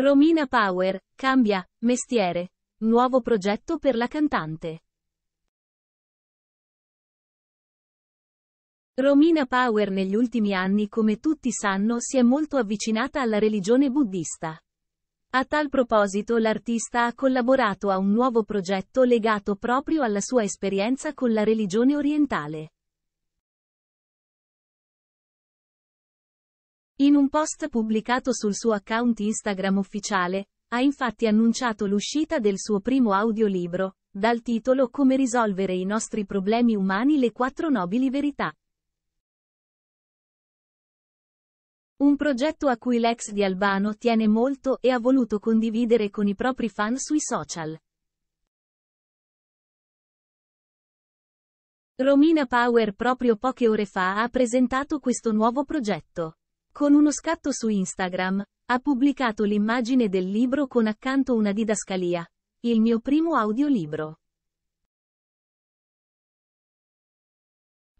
Romina Power, cambia, mestiere. Nuovo progetto per la cantante. Romina Power negli ultimi anni come tutti sanno si è molto avvicinata alla religione buddista. A tal proposito l'artista ha collaborato a un nuovo progetto legato proprio alla sua esperienza con la religione orientale. In un post pubblicato sul suo account Instagram ufficiale, ha infatti annunciato l'uscita del suo primo audiolibro, dal titolo Come risolvere i nostri problemi umani le quattro nobili verità. Un progetto a cui l'ex di Albano tiene molto e ha voluto condividere con i propri fan sui social. Romina Power proprio poche ore fa ha presentato questo nuovo progetto. Con uno scatto su Instagram, ha pubblicato l'immagine del libro con accanto una didascalia. Il mio primo audiolibro.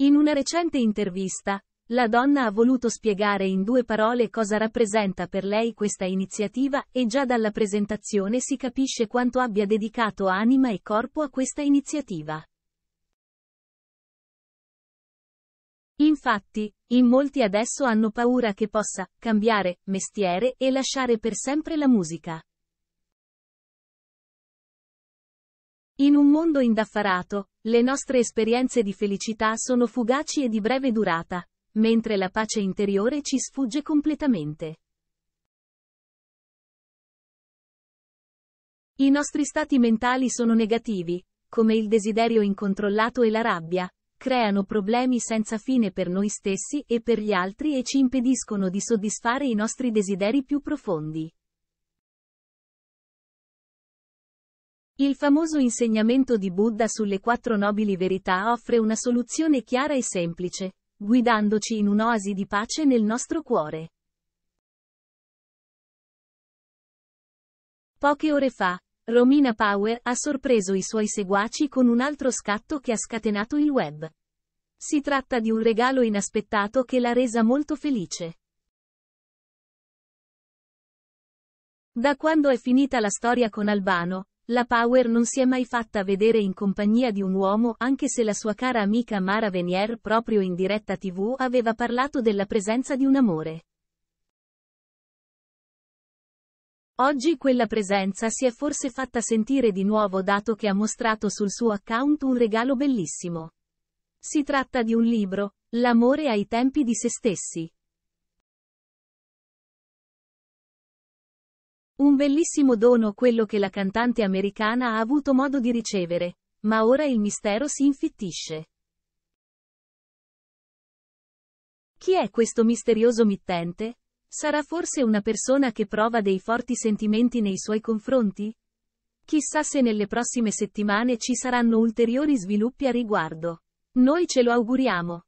In una recente intervista, la donna ha voluto spiegare in due parole cosa rappresenta per lei questa iniziativa e già dalla presentazione si capisce quanto abbia dedicato anima e corpo a questa iniziativa. Infatti, in molti adesso hanno paura che possa cambiare mestiere e lasciare per sempre la musica. In un mondo indaffarato, le nostre esperienze di felicità sono fugaci e di breve durata, mentre la pace interiore ci sfugge completamente. I nostri stati mentali sono negativi, come il desiderio incontrollato e la rabbia, creano problemi senza fine per noi stessi e per gli altri e ci impediscono di soddisfare i nostri desideri più profondi. Il famoso insegnamento di Buddha sulle quattro nobili verità offre una soluzione chiara e semplice, guidandoci in un'oasi di pace nel nostro cuore. Poche ore fa, Romina Power ha sorpreso i suoi seguaci con un altro scatto che ha scatenato il web. Si tratta di un regalo inaspettato che l'ha resa molto felice. Da quando è finita la storia con Albano, la Power non si è mai fatta vedere in compagnia di un uomo anche se la sua cara amica Mara Venier proprio in diretta tv aveva parlato della presenza di un amore. Oggi quella presenza si è forse fatta sentire di nuovo dato che ha mostrato sul suo account un regalo bellissimo. Si tratta di un libro, L'amore ai tempi di se stessi. Un bellissimo dono quello che la cantante americana ha avuto modo di ricevere, ma ora il mistero si infittisce. Chi è questo misterioso mittente? Sarà forse una persona che prova dei forti sentimenti nei suoi confronti? Chissà se nelle prossime settimane ci saranno ulteriori sviluppi a riguardo. Noi ce lo auguriamo.